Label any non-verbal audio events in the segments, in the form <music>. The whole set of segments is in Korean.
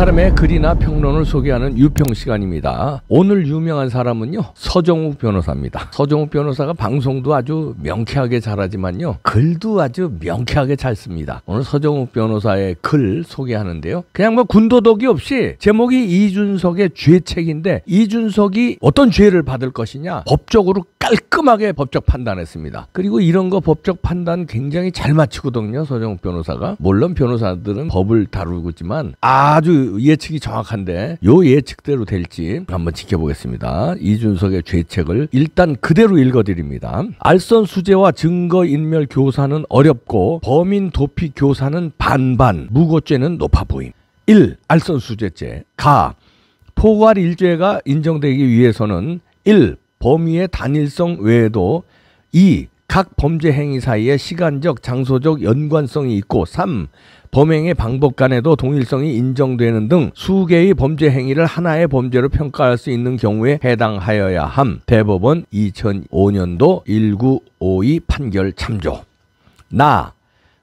사람의 글이나 평론을 소개하는 유평 시간입니다. 오늘 유명한 사람은요. 서정욱 변호사입니다. 서정욱 변호사가 방송도 아주 명쾌하게 잘하지만요. 글도 아주 명쾌하게 잘 씁니다. 오늘 서정욱 변호사의 글 소개하는데요. 그냥 뭐군도더이 없이 제목이 이준석의 죄책인데 이준석이 어떤 죄를 받을 것이냐 법적으로 깔끔하게 법적 판단했습니다. 그리고 이런 거 법적 판단 굉장히 잘 맞추거든요. 서정 욱 변호사가. 물론 변호사들은 법을 다루고 있지만 아주 예측이 정확한데 요 예측대로 될지 한번 지켜보겠습니다. 이준석의 죄책을 일단 그대로 읽어드립니다. 알선 수재와 증거인멸 교사는 어렵고 범인 도피 교사는 반반 무고죄는 높아 보임. 1. 알선 수재죄 가 포괄 일죄가 인정되기 위해서는 1. 범위의 단일성 외에도 2. 각 범죄 행위 사이에 시간적, 장소적 연관성이 있고 3. 범행의 방법 간에도 동일성이 인정되는 등 수개의 범죄 행위를 하나의 범죄로 평가할 수 있는 경우에 해당하여야 함. 대법원 2005년도 1952 판결 참조. 나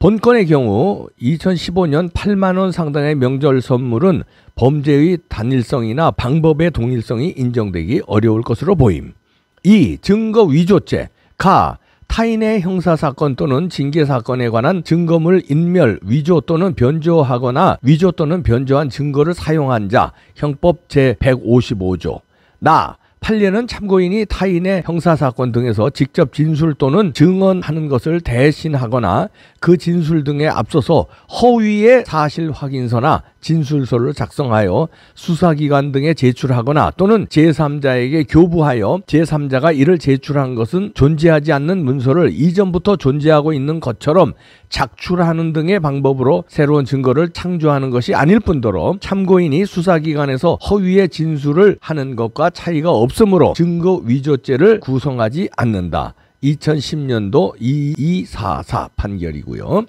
본건의 경우 2015년 8만 원 상당의 명절 선물은 범죄의 단일성이나 방법의 동일성이 인정되기 어려울 것으로 보임. 2. 증거 위조죄. 가. 타인의 형사사건 또는 징계사건에 관한 증거물 인멸, 위조 또는 변조하거나 위조 또는 변조한 증거를 사용한 자, 형법 제155조. 나. 8년은 참고인이 타인의 형사사건 등에서 직접 진술 또는 증언하는 것을 대신하거나 그 진술 등에 앞서서 허위의 사실 확인서나 진술서를 작성하여 수사기관 등에 제출하거나 또는 제3자에게 교부하여 제3자가 이를 제출한 것은 존재하지 않는 문서를 이전부터 존재하고 있는 것처럼 작출하는 등의 방법으로 새로운 증거를 창조하는 것이 아닐 뿐더러 참고인이 수사기관에서 허위의 진술을 하는 것과 차이가 없으므로 증거 위조죄를 구성하지 않는다. 2010년도 2244 판결이고요.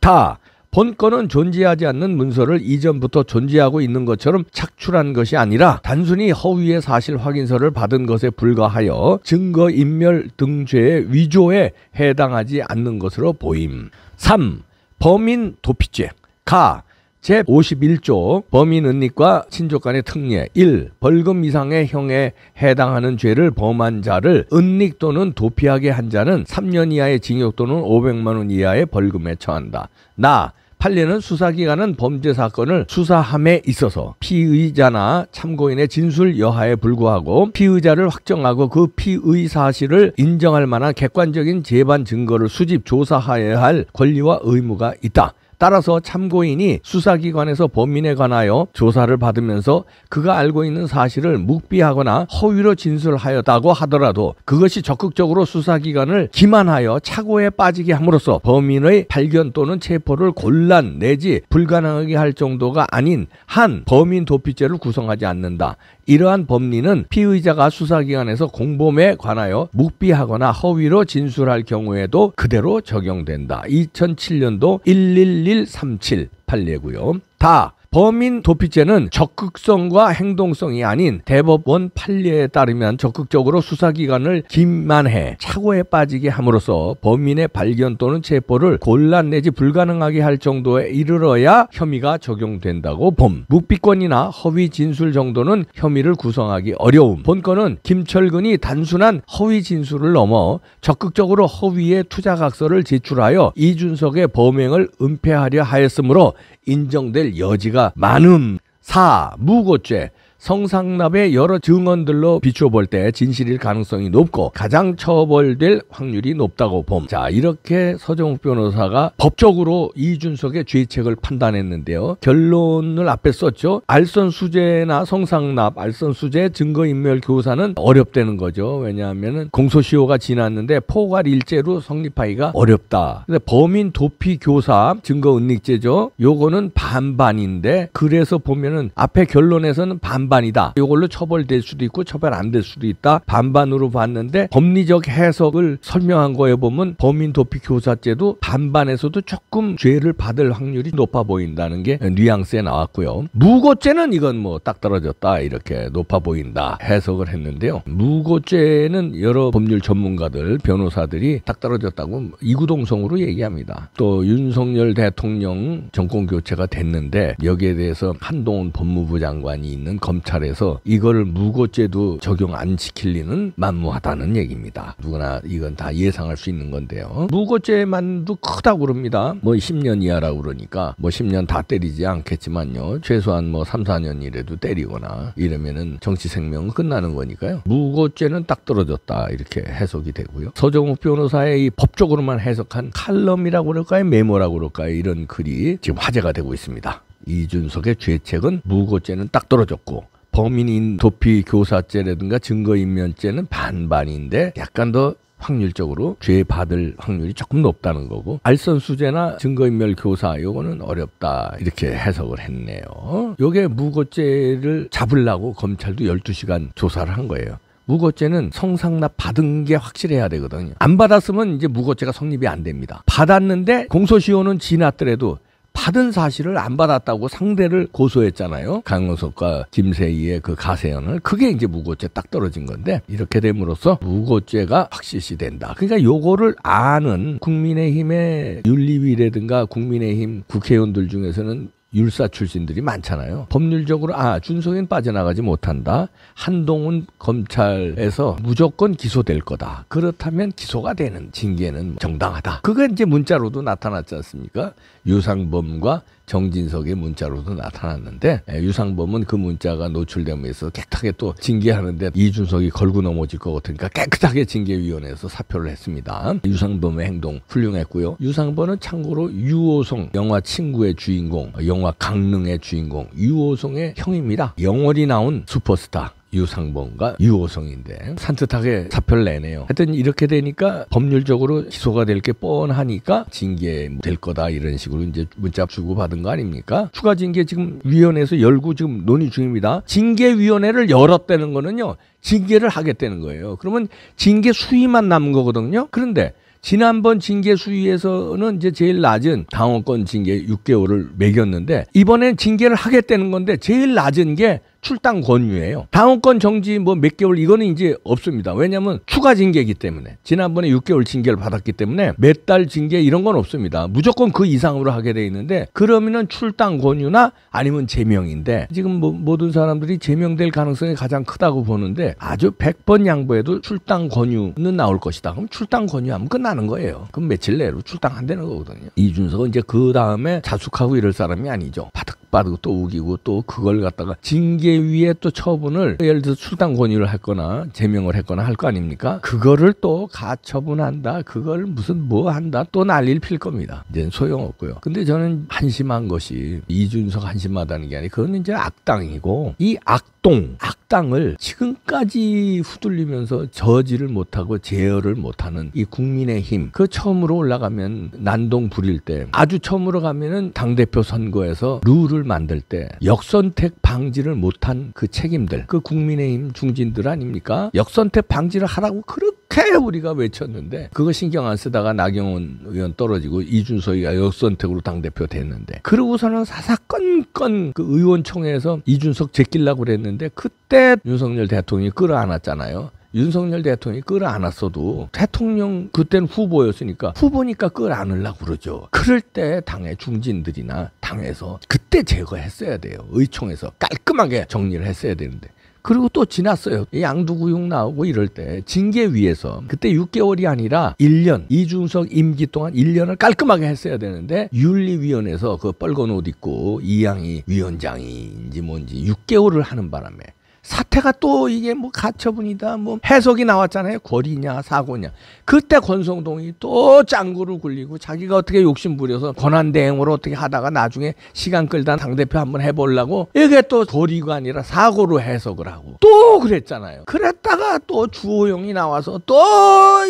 다 본건은 존재하지 않는 문서를 이전부터 존재하고 있는 것처럼 착출한 것이 아니라 단순히 허위의 사실 확인서를 받은 것에 불과하여 증거인멸 등죄의 위조에 해당하지 않는 것으로 보임. 3. 범인 도피죄. 가. 제51조 범인은닉과 친족 간의 특례 1. 벌금 이상의 형에 해당하는 죄를 범한 자를 은닉 또는 도피하게 한 자는 3년 이하의 징역 또는 500만원 이하의 벌금에 처한다. 나 판례는 수사기관은 범죄 사건을 수사함에 있어서 피의자나 참고인의 진술 여하에 불구하고 피의자를 확정하고 그 피의 사실을 인정할 만한 객관적인 재반 증거를 수집 조사하여야 할 권리와 의무가 있다. 따라서 참고인이 수사기관에서 범인에 관하여 조사를 받으면서 그가 알고 있는 사실을 묵비하거나 허위로 진술하였다고 하더라도 그것이 적극적으로 수사기관을 기만하여 착오에 빠지게 함으로써 범인의 발견 또는 체포를 곤란 내지 불가능하게 할 정도가 아닌 한 범인 도피죄를 구성하지 않는다. 이러한 법리는 피의자가 수사기관에서 공범에 관하여 묵비하거나 허위로 진술할 경우에도 그대로 적용된다. 2007년도 111 8137 8내고요. 다 범인 도피죄는 적극성과 행동성이 아닌 대법원 판례에 따르면 적극적으로 수사기관을 긴만해 착오에 빠지게 함으로써 범인의 발견 또는 체포를 곤란 내지 불가능하게 할 정도에 이르러야 혐의가 적용된다고 봄. 묵비권이나 허위 진술 정도는 혐의를 구성하기 어려움. 본건은 김철근이 단순한 허위 진술을 넘어 적극적으로 허위의 투자각서를 제출하여 이준석의 범행을 은폐하려 하였으므로 인정될 여지가 많음 사 무고죄 성상납의 여러 증언들로 비추어 볼 때 진실일 가능성이 높고 가장 처벌될 확률이 높다고 봄. 자, 이렇게 서정욱 변호사가 법적으로 이준석의 죄책을 판단했는데요. 결론을 앞에 썼죠. 알선 수재나 성상납, 알선 수재, 증거인멸 교사는 어렵다는 거죠. 왜냐하면 공소시효가 지났는데 포괄일제로 성립하기가 어렵다. 근데 범인 도피 교사, 증거은닉죄죠. 요거는 반반인데 그래서 보면은 앞에 결론에서는 반반 반반이다. 이걸로 처벌될 수도 있고 처벌 안 될 수도 있다. 반반으로 봤는데 법리적 해석을 설명한 거에 보면 범인 도피 교사죄도 반반에서도 조금 죄를 받을 확률이 높아 보인다는 게 뉘앙스에 나왔고요. 무고죄는 이건 뭐 딱 떨어졌다 이렇게 높아 보인다 해석을 했는데요. 무고죄는 여러 법률 전문가들 변호사들이 딱 떨어졌다고 이구동성으로 얘기합니다. 또 윤석열 대통령 정권 교체가 됐는데 여기에 대해서 한동훈 법무부 장관이 있는 검 검찰에서 이걸 무고죄도 적용 안 시킬 리는 만무하다는 얘기입니다. 누구나 이건 다 예상할 수 있는 건데요. 무고죄만도 크다고 그럽니다. 뭐 10년 이하라고 그러니까 뭐 10년 다 때리지 않겠지만요. 최소한 뭐 3, 4년이라도 때리거나 이러면은 정치 생명은 끝나는 거니까요. 무고죄는 딱 떨어졌다 이렇게 해석이 되고요. 서정욱 변호사의 이 법적으로만 해석한 칼럼이라고 그럴까요? 메모라고 그럴까요? 이런 글이 지금 화제가 되고 있습니다. 이준석의 죄책은 무고죄는 딱 떨어졌고 범인인 도피 교사죄라든가 증거인멸죄는 반반인데 약간 더 확률적으로 죄 받을 확률이 조금 높다는 거고 알선수재나 증거인멸 교사 요거는 어렵다 이렇게 해석을 했네요. 요게 무고죄를 잡으려고 검찰도 12시간 조사를 한 거예요. 무고죄는 성상납 받은 게 확실해야 되거든요. 안 받았으면 이제 무고죄가 성립이 안 됩니다. 받았는데 공소시효는 지났더라도 받은 사실을 안 받았다고 상대를 고소했잖아요. 강은석과 김세희의 그 가세연을 그게 이제 무고죄 딱 떨어진 건데 이렇게 됨으로써 무고죄가 확실시 된다. 그러니까 요거를 아는 국민의힘의 윤리위라든가 국민의힘 국회의원들 중에서는 율사 출신들이 많잖아요. 법률적으로 아 준석이는 빠져나가지 못한다. 한동훈 검찰에서 무조건 기소될 거다. 그렇다면 기소가 되는 징계는 정당하다. 그게 이제 문자로도 나타났지 않습니까? 유상범과 정진석의 문자로도 나타났는데 예, 유상범은 그 문자가 노출됨에서 깨끗하게 또 징계하는데 이준석이 걸고 넘어질 것 같으니까 깨끗하게 징계위원회에서 사표를 했습니다. 유상범의 행동 훌륭했고요. 유상범은 참고로 유호송 영화 친구의 주인공 영화 강릉의 주인공 유호송의 형입니다. 영월이 나온 슈퍼스타 유상봉과 유호성인데 산뜻하게 사표를 내네요. 하여튼 이렇게 되니까 법률적으로 기소가 될 게 뻔하니까 징계 될 거다 이런 식으로 이제 문자 주고 받은 거 아닙니까? 추가 징계 지금 위원회에서 열고 지금 논의 중입니다. 징계위원회를 열었다는 거는요. 징계를 하겠다는 거예요. 그러면 징계 수위만 남은 거거든요. 그런데 지난번 징계 수위에서는 이제 제일 낮은 당원권 징계 6개월을 매겼는데 이번엔 징계를 하겠다는 건데 제일 낮은 게 출당 권유예요. 당원권 정지 뭐 몇 개월 이거는 이제 없습니다. 왜냐하면 추가 징계이기 때문에 지난번에 6개월 징계를 받았기 때문에 몇 달 징계 이런 건 없습니다. 무조건 그 이상으로 하게 돼 있는데 그러면은 출당 권유나 아니면 제명인데 지금 뭐 모든 사람들이 제명될 가능성이 가장 크다고 보는데 아주 100번 양보해도 출당 권유는 나올 것이다. 그럼 출당 권유하면 끝나는 거예요. 그럼 며칠 내로 출당한다는 거거든요. 이준석은 이제 그 다음에 자숙하고 이럴 사람이 아니죠. 바득 빠르고 또 우기고 또 그걸 갖다가 징계 위에 또 처분을 예를 들어 출당 권유를 했거나 제명을 했거나 할 거 아닙니까? 그거를 또 가처분한다. 그걸 무슨 뭐 한다. 또 난리를 필 겁니다. 이제 소용없고요. 근데 저는 한심한 것이 이준석 한심하다는 게 아니라 그건 이제 악당이고 이 악동, 악 땅을 지금까지 후들리면서 저지를 못하고 제어를 못하는 이 국민의힘 그 처음으로 올라가면 난동 부릴 때 아주 처음으로 가면은 당대표 선거에서 룰을 만들 때 역선택 방지를 못한 그 책임들 그 국민의힘 중진들 아닙니까? 역선택 방지를 하라고 그렇게 그렇게 우리가 외쳤는데 그거 신경 안 쓰다가 나경원 의원 떨어지고 이준석이가 역선택으로 당대표 됐는데 그러고서는 사사건건 그 의원총회에서 이준석 제끼려고 그랬는데 그때 윤석열 대통령이 끌어안았잖아요. 윤석열 대통령이 끌어안았어도 대통령 그때는 후보였으니까 후보니까 끌어안으려고 그러죠. 그럴 때 당의 중진들이나 당에서 그때 제거했어야 돼요. 의총에서 깔끔하게 정리를 했어야 되는데 그리고 또 지났어요. 양두구육 나오고 이럴 때 징계 위에서 그때 6개월이 아니라 1년 이준석 임기 동안 1년을 깔끔하게 했어야 되는데 윤리위원회에서 그 빨간 옷 입고 이양희 위원장인지 뭔지 6개월을 하는 바람에 사태가 또 이게 뭐 가처분이다 뭐 해석이 나왔잖아요 권리냐 사고냐 그때 권성동이 또 짱구를 굴리고 자기가 어떻게 욕심 부려서 권한 대행으로 어떻게 하다가 나중에 시간 끌다 당 대표 한번 해보려고 이게 또 거리가 아니라 사고로 해석을 하고 또 그랬잖아요 그랬다가 또 주호영이 나와서 또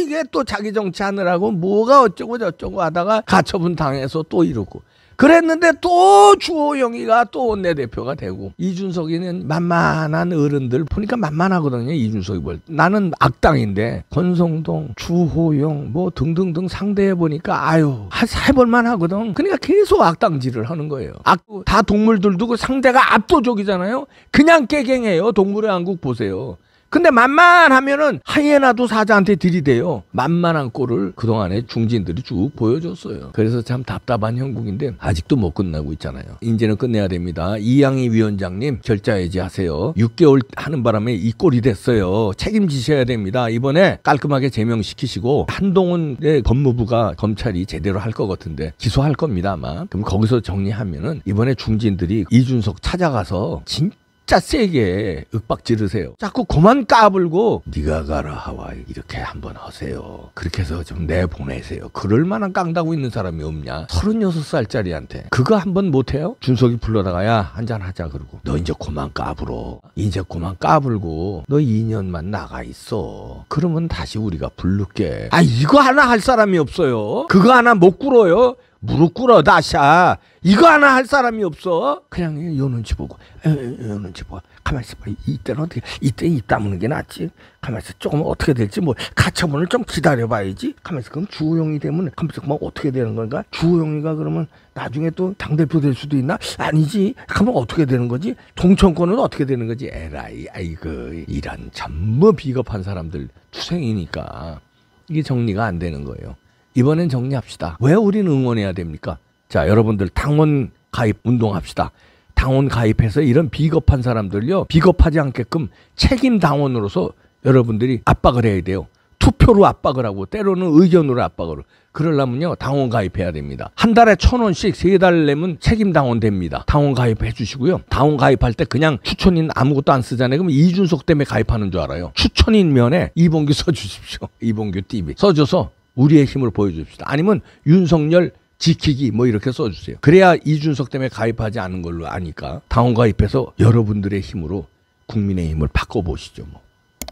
이게 또 자기 정치하느라고 뭐가 어쩌고 저쩌고 하다가 가처분 당해서 또 이러고 그랬는데 또 주호영이가 또 원내대표가 되고 이준석이는 만만한 어른들 보니까 만만하거든요. 이준석이 뭘. 나는 악당인데 권성동, 주호영 뭐 등등등 상대해 보니까 아유 해볼만 하거든. 그러니까 계속 악당질을 하는 거예요. 악, 다 동물들도 그 상대가 압도적이잖아요. 그냥 깨갱해요. 동물의 왕국 보세요. 근데 만만하면은 하이에나도 사자한테 들이대요. 만만한 꼴을 그동안에 중진들이 쭉 보여줬어요. 그래서 참 답답한 형국인데 아직도 못 끝나고 있잖아요. 이제는 끝내야 됩니다. 이양희 위원장님 결자해지 하세요. 6개월 하는 바람에 이 꼴이 됐어요. 책임지셔야 됩니다. 이번에 깔끔하게 제명시키시고 한동훈의 법무부가 검찰이 제대로 할 것 같은데 기소할 겁니다 아마. 그럼 거기서 정리하면은 이번에 중진들이 이준석 찾아가서 진짜 진짜 세게 윽박 지르세요. 자꾸 그만 까불고 네가 가라 하와이 이렇게 한번 하세요. 그렇게 해서 좀 내보내세요. 그럴 만한 깡다구 있는 사람이 없냐? 36살짜리한테 그거 한번 못해요? 준석이 불러다가야 한잔 하자 그러고 너 이제 그만 까불어. 이제 그만 까불고 너 2년만 나가 있어. 그러면 다시 우리가 부를게. 아 이거 하나 할 사람이 없어요. 그거 하나 못 굴어요. 무릎 꿇어 나샤 이거 하나 할 사람이 없어 그냥 요 눈치 보고 요, 어, 어, 요 눈치 보고 가만 있어봐 이때는 어떻게 이때 입 다무는 게 낫지 가만 있어 조금 어떻게 될지 뭐 가처분을 좀 기다려봐야지 가만 있어 그럼 주호영이 되면 가만 있어 그럼 어떻게 되는 건가 주호영이가 그러면 나중에 또 당대표 될 수도 있나 아니지 그러면 어떻게 되는 거지 동천권은 어떻게 되는 거지 에라이 아이고 이런 참뭐 비겁한 사람들 투생이니까 이게 정리가 안 되는 거예요. 이번엔 정리합시다. 왜 우리는 응원해야 됩니까? 자, 여러분들 당원 가입 운동합시다. 당원 가입해서 이런 비겁한 사람들요. 비겁하지 않게끔 책임 당원으로서 여러분들이 압박을 해야 돼요. 투표로 압박을 하고 때로는 의견으로 압박을 그러려면요 당원 가입해야 됩니다 한 달에 천 원씩 세 달 내면 책임 당원 됩니다 당원 가입해 주시고요 당원 가입할 때 그냥 추천인 아무것도 안 쓰잖아요 그럼 이준석 때문에 가입하는 줄 알아요 추천인 면에 이봉규 <laughs> 써주십시오 이봉규 TV 써줘서 우리의 힘을 보여줍시다. 아니면 윤석열 지키기 뭐 이렇게 써주세요. 그래야 이준석 때문에 가입하지 않은 걸로 아니까 당원 가입해서 여러분들의 힘으로 국민의 힘을 바꿔보시죠. 뭐.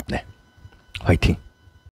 네. 화이팅!